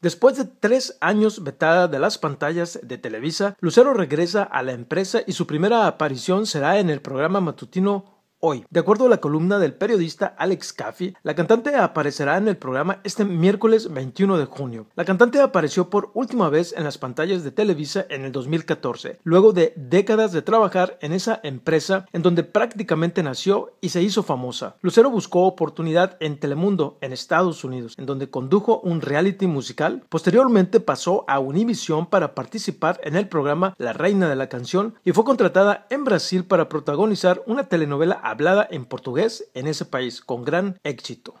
Después de tres años vetada de las pantallas de Televisa, Lucero regresa a la empresa y su primera aparición será en el programa matutino hoy. De acuerdo a la columna del periodista Alex Caffey, la cantante aparecerá en el programa este miércoles 21 de junio. La cantante apareció por última vez en las pantallas de Televisa en el 2014, luego de décadas de trabajar en esa empresa en donde prácticamente nació y se hizo famosa. Lucero buscó oportunidad en Telemundo, en Estados Unidos, en donde condujo un reality musical. Posteriormente pasó a Univision para participar en el programa La Reina de la Canción y fue contratada en Brasil para protagonizar una telenovela hablada en portugués en ese país con gran éxito.